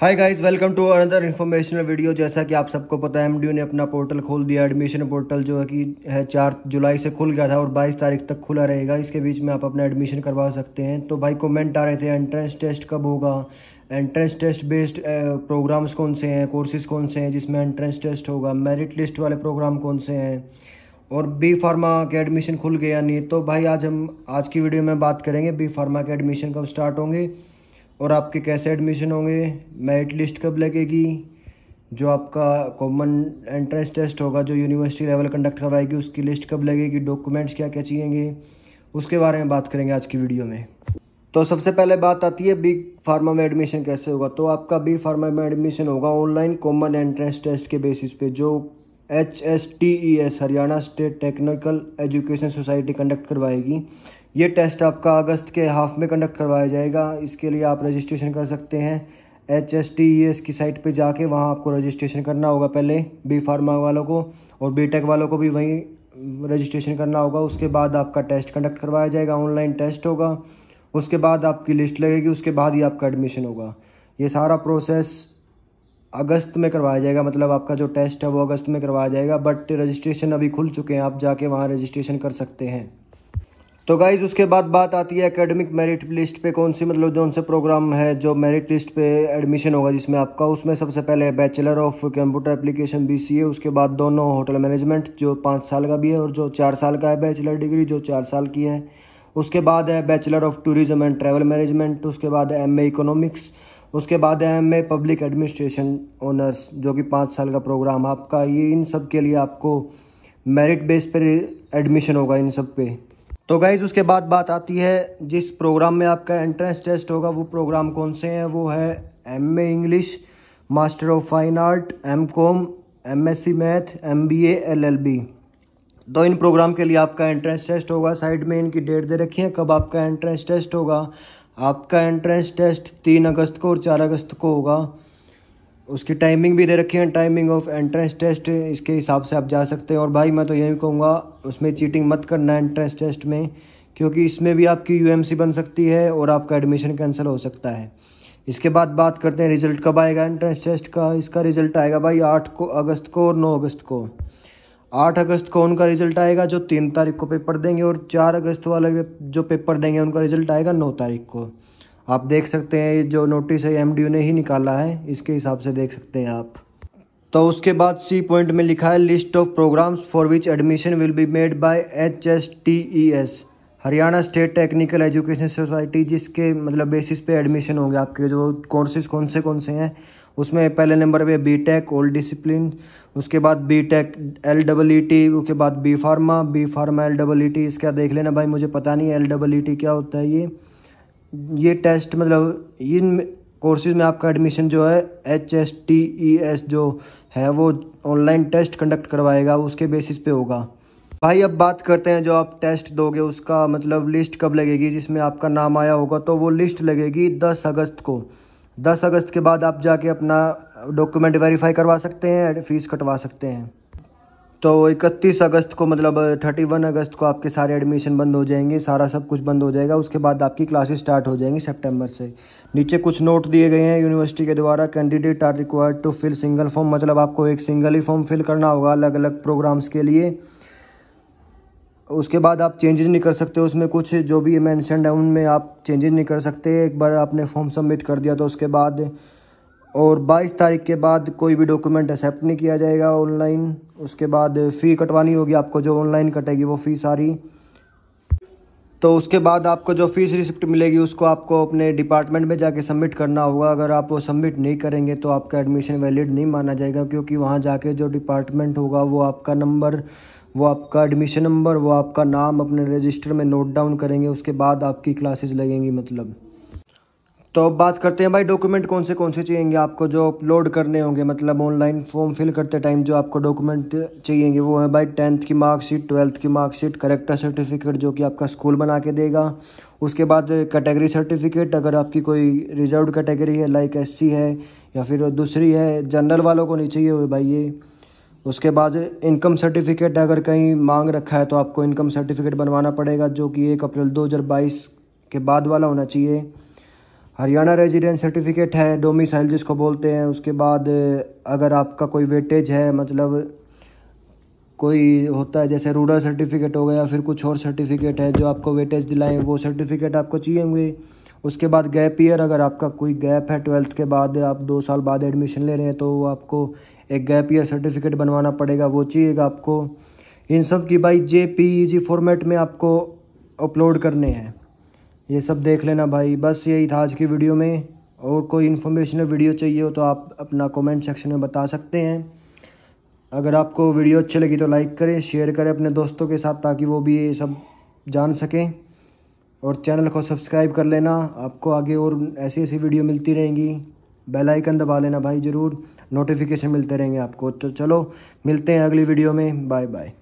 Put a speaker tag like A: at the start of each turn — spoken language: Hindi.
A: hi guys welcome to another informational video जैसा कि आप सबको पता है एमडीयू ने अपना पोर्टल खोल दिया एडमिशन पोर्टल जो है कि है चार जुलाई से खुल गया था और 22 तारीख तक खुला रहेगा इसके बीच में आप अपना एडमिशन करवा सकते हैं तो भाई कमेंट आ रहे थे एंट्रेंस टेस्ट कब होगा एंट्रेंस टेस्ट बेस्ड प्रोग्राम्स कौन से हैं कोर्सेज़ कौन से हैं जिसमें एंट्रेंस टेस्ट होगा मेरिट लिस्ट वाले प्रोग्राम कौन से हैं और बी फार्मा के एडमिशन खुल गए या नहीं तो भाई आज हम आज की वीडियो में बात करेंगे बी फार्मा के एडमिशन कब स्टार्ट होंगे और आपके कैसे एडमिशन होंगे मेरिट लिस्ट कब लगेगी जो आपका कॉमन एंट्रेंस टेस्ट होगा जो यूनिवर्सिटी लेवल कंडक्ट करवाएगी उसकी लिस्ट कब लगेगी डॉक्यूमेंट्स क्या क्या चाहिएंगे उसके बारे में बात करेंगे आज की वीडियो में तो सबसे पहले बात आती है बिग फार्मा में एडमिशन कैसे होगा तो आपका बिग फार्मा में एडमिशन होगा ऑनलाइन कॉमन एंट्रेंस टेस्ट के बेसिस पे जो H S T E S Haryana state technical education society conduct करवाएगी ये टेस्ट आपका अगस्त के हाफ में कंडक्ट करवाया जाएगा इसके लिए आप रजिस्ट्रेशन कर सकते हैं H S T E S की साइट पे जाके वहाँ आपको रजिस्ट्रेशन करना होगा पहले बी फार्मा वालों को और बी टेक वालों को भी वहीं रजिस्ट्रेशन करना होगा उसके बाद आपका टेस्ट कंडक्ट करवाया जाएगा ऑनलाइन टेस्ट होगा उसके बाद आपकी लिस्ट लगेगी उसके बाद ही आपका एडमिशन होगा ये सारा प्रोसेस अगस्त में करवाया जाएगा मतलब आपका जो टेस्ट है वो अगस्त में करवाया जाएगा बट रजिस्ट्रेशन अभी खुल चुके हैं आप जाके वहाँ रजिस्ट्रेशन कर सकते हैं तो गाइज़ उसके बाद बात आती है एकेडमिक मेरिट लिस्ट पे कौन सी मतलब जो उनसे प्रोग्राम है जो मेरिट लिस्ट पे एडमिशन होगा जिसमें आपका उसमें सबसे पहले bachelor of computer application BCA उसके बाद दोनों होटल मैनेजमेंट जो पाँच साल का भी है और जो चार साल का है बैचलर डिग्री जो चार साल की है उसके बाद है bachelor of tourism and travel management उसके बाद एम एम इकोनॉमिक्स उसके बाद है M A public administration honours जो कि पाँच साल का प्रोग्राम आपका ये इन सब के लिए आपको मेरिट बेस पर एडमिशन होगा इन सब पे तो गाइज़ उसके बाद बात आती है जिस प्रोग्राम में आपका एंट्रेंस टेस्ट होगा वो प्रोग्राम कौन से हैं वो है M A English master of fine art M com M S C math M B L L B तो इन प्रोग्राम के लिए आपका एंट्रेंस टेस्ट होगा साइड में इनकी डेट दे रखी है कब आपका एंट्रेंस टेस्ट होगा आपका एंट्रेंस टेस्ट तीन अगस्त को और चार अगस्त को होगा उसकी टाइमिंग भी दे रखी है टाइमिंग ऑफ एंट्रेंस टेस्ट इसके हिसाब से आप जा सकते हैं और भाई मैं तो यही कहूँगा उसमें चीटिंग मत करना एंट्रेंस टेस्ट में क्योंकि इसमें भी आपकी यूएमसी बन सकती है और आपका एडमिशन कैंसिल हो सकता है इसके बाद बात करते हैं रिजल्ट कब आएगा एंट्रेंस टेस्ट का इसका रिजल्ट आएगा भाई आठ को अगस्त को और नौ अगस्त को आठ अगस्त को उनका रिजल्ट आएगा जो तीन तारीख को पेपर देंगे और चार अगस्त वाले जो पेपर देंगे उनका रिजल्ट आएगा नौ तारीख को आप देख सकते हैं ये जो नोटिस है एम ने ही निकाला है इसके हिसाब से देख सकते हैं आप तो उसके बाद सी पॉइंट में लिखा है list of programs for which admission will be made by H S T E S Haryana state technical education society जिसके मतलब बेसिस पे एडमिशन होंगे आपके जो कोर्सेज कौन से कौन से हैं उसमें पहले नंबर पे बी टेक ओल्ड डिसिप्लिन उसके बाद B tech L double E T उसके बाद B pharma B pharma L double E T इसका देख लेना भाई मुझे पता नहीं एल डबल ई टी क्या होता है ये ये टेस्ट मतलब इन कोर्सेज में आपका एडमिशन जो है H S T E S जो है वो ऑनलाइन टेस्ट कंडक्ट करवाएगा उसके बेसिस पे होगा भाई अब बात करते हैं जो आप टेस्ट दोगे उसका मतलब लिस्ट कब लगेगी जिसमें आपका नाम आया होगा तो वो लिस्ट लगेगी दस अगस्त को दस अगस्त के बाद आप जाके अपना डॉक्यूमेंट वेरीफाई करवा सकते हैं फीस कटवा सकते हैं तो 31 अगस्त को मतलब 31 अगस्त को आपके सारे एडमिशन बंद हो जाएंगे सारा सब कुछ बंद हो जाएगा उसके बाद आपकी क्लासेस स्टार्ट हो जाएंगी सितंबर से नीचे कुछ नोट दिए गए हैं यूनिवर्सिटी के द्वारा candidate are required to fill single form मतलब आपको एक सिंगल ही फॉर्म फिल करना होगा अलग अलग प्रोग्राम्स के लिए उसके बाद आप चेंजेज नहीं कर सकते उसमें कुछ जो भी मैंशनड है उनमें आप चेंजेज नहीं कर सकते एक बार आपने फॉर्म सबमिट कर दिया तो उसके बाद और 22 तारीख के बाद कोई भी डॉक्यूमेंट एक्सेप्ट नहीं किया जाएगा ऑनलाइन उसके बाद फ़ी कटवानी होगी आपको जो ऑनलाइन कटेगी वो फ़ी सारी तो उसके बाद आपको जो फ़ीस रिसिप्ट मिलेगी उसको आपको अपने डिपार्टमेंट में जाके सबमिट करना होगा अगर आप वो सबमिट नहीं करेंगे तो आपका एडमिशन वैलिड नहीं माना जाएगा क्योंकि वहाँ जाके जो डिपार्टमेंट होगा वो आपका नंबर वो आपका एडमिशन नंबर वो आपका नाम अपने रजिस्टर में नोट डाउन करेंगे उसके बाद आपकी क्लासेज लगेंगी मतलब तो अब बात करते हैं भाई डॉक्यूमेंट कौन से कौन से चाहिएंगे आपको जो अपलोड करने होंगे मतलब ऑनलाइन फॉर्म फिल करते टाइम जो आपको डॉक्यूमेंट चाहिएंगे वो है भाई टेंथ की मार्कशीट ट्वेल्थ की मार्कशीट करेक्टर सर्टिफिकेट जो कि आपका स्कूल बना के देगा उसके बाद कैटेगरी सर्टिफिकेट अगर आपकी कोई रिजर्व कैटेगरी है लाइक एस है या फिर दूसरी है जनरल वालों को नहीं चाहिए भाई ये उसके बाद इनकम सर्टिफिकेट अगर कहीं मांग रखा है तो आपको इनकम सर्टिफिकेट बनवाना पड़ेगा जो कि एक अप्रैल दो के बाद वाला होना चाहिए हरियाणा रेजिडेंस सर्टिफिकेट है डोमिसाइल जिसको बोलते हैं उसके बाद अगर आपका कोई वेटेज है मतलब कोई होता है जैसे रूरल सर्टिफिकेट हो गया फिर कुछ और सर्टिफिकेट है जो आपको वेटेज दिलाएं वो सर्टिफिकेट आपको चाहिए होंगे उसके बाद गैप ईयर अगर आपका कोई गैप है ट्वेल्थ के बाद आप दो साल बाद एडमिशन ले रहे हैं तो आपको एक गैप ईयर सर्टिफिकेट बनवाना पड़ेगा वो चाहिएगा आपको इन सब की भाई जे पी जी फॉर्मेट में आपको अपलोड करने हैं ये सब देख लेना भाई बस यही था आज की वीडियो में और कोई इन्फॉर्मेशनल वीडियो चाहिए हो तो आप अपना कमेंट सेक्शन में बता सकते हैं अगर आपको वीडियो अच्छी लगी तो लाइक करें शेयर करें अपने दोस्तों के साथ ताकि वो भी ये सब जान सकें और चैनल को सब्सक्राइब कर लेना आपको आगे और ऐसी ऐसी वीडियो मिलती रहेंगी बेल आइकन दबा लेना भाई ज़रूर नोटिफिकेशन मिलते रहेंगे आपको तो चलो मिलते हैं अगली वीडियो में बाय बाय